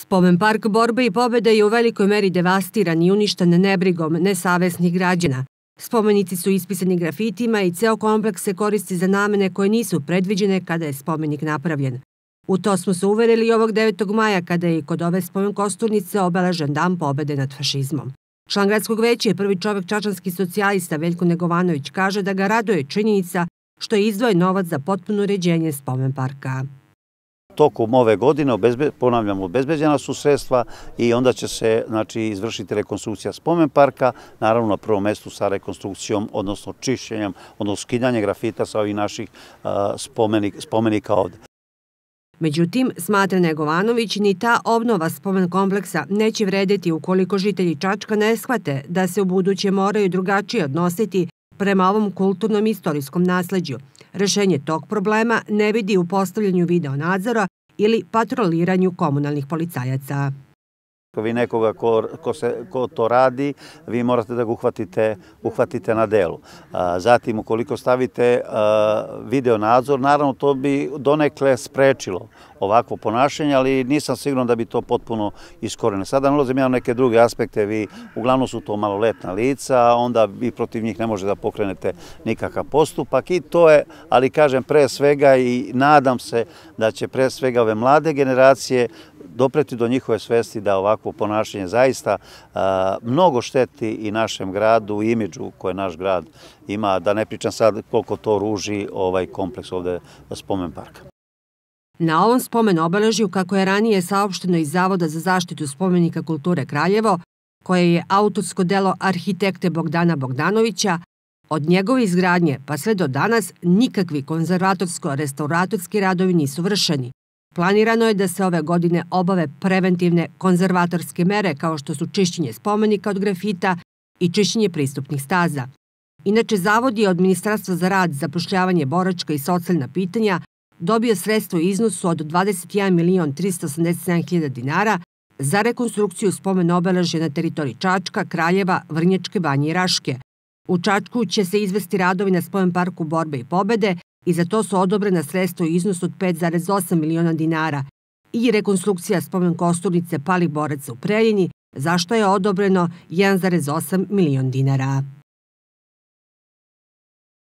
Spomen park borbe i pobede je u velikoj meri devastiran i uništen nebrigom nesavesnih građana. Spomenici su ispisani grafitima i ceo kompleks se koristi za namene koje nisu predviđene kada je spomenik napravljen. U to smo se uverili ovog 9. maja kada je kod ove spomen kosturnice obeležen dan pobede nad fašizmom. Član gradskog veća i prvi čovek čačanski socijalista Veljko Negovanović kaže da ga radoje činjenica što je izdvojen novac za potpuno uređenje spomen parka tokom ove godine, obezbe, ponavljam, obezbeđena su sredstva i onda će se znači, izvršiti rekonstrukcija spomen parka, naravno na prvom mestu sa rekonstrukcijom, odnosno čišćenjem, odnosno skidanje grafita sa ovih naših spomenik, spomenika ovde. Međutim, smatra Negovanović, ni ta obnova spomen kompleksa neće vrediti ukoliko žitelji Čačka ne shvate da se u buduće moraju drugačije odnositi prema ovom kulturnom i istorijskom nasledđu. Rešenje tog problema ne vidi u postavljanju video nadzora ili patroliranju komunalnih policajaca. Ako Vi nekoga ko, ko, se, ko to radi, vi morate da ga uhvatite, uhvatite na delu. Zatim, ukoliko stavite video nadzor, naravno to bi donekle sprečilo ovakvo ponašanje, ali nisam siguran da bi to potpuno iskoreno. Sada nalazim ja neke druge aspekte, vi uglavnom su to maloletna lica, onda vi protiv njih ne može da pokrenete nikakav postupak i to je, ali kažem pre svega i nadam se da će pre svega ove mlade generacije dopreti do njihove svesti da ovakvo ponašanje zaista mnogo šteti i našem gradu, i imidžu koje naš grad ima, da ne pričam sad koliko to ruži ovaj kompleks ovde spomen parka. Na ovom spomen obeležju, kako je ranije saopšteno iz Zavoda za zaštitu spomenika kulture Kraljevo, koje je autorsko delo arhitekte Bogdana Bogdanovića, od njegove izgradnje pa sve do danas nikakvi konzervatorsko-restauratorski radovi nisu vršeni, Planirano je da se ove godine obave preventivne konzervatorske mere kao što su čišćenje spomenika od grafita i čišćenje pristupnih staza. Inače, Zavod je od Ministarstva za rad, zapošljavanje boračka i socijalna pitanja dobio sredstvo iznosu od 21 387 hiljada dinara za rekonstrukciju spomen obeležja na teritoriji Čačka, Kraljeva, Vrnjačke banje i Raške. U Čačku će se izvesti radovi na spomen parku Borbe i Pobede, i za to su odobrena sredstva u iznosu od 5,8 miliona dinara i rekonstrukcija spomen kosturnice palih boraca u Preljini, zašto je odobreno 1,8 milion dinara.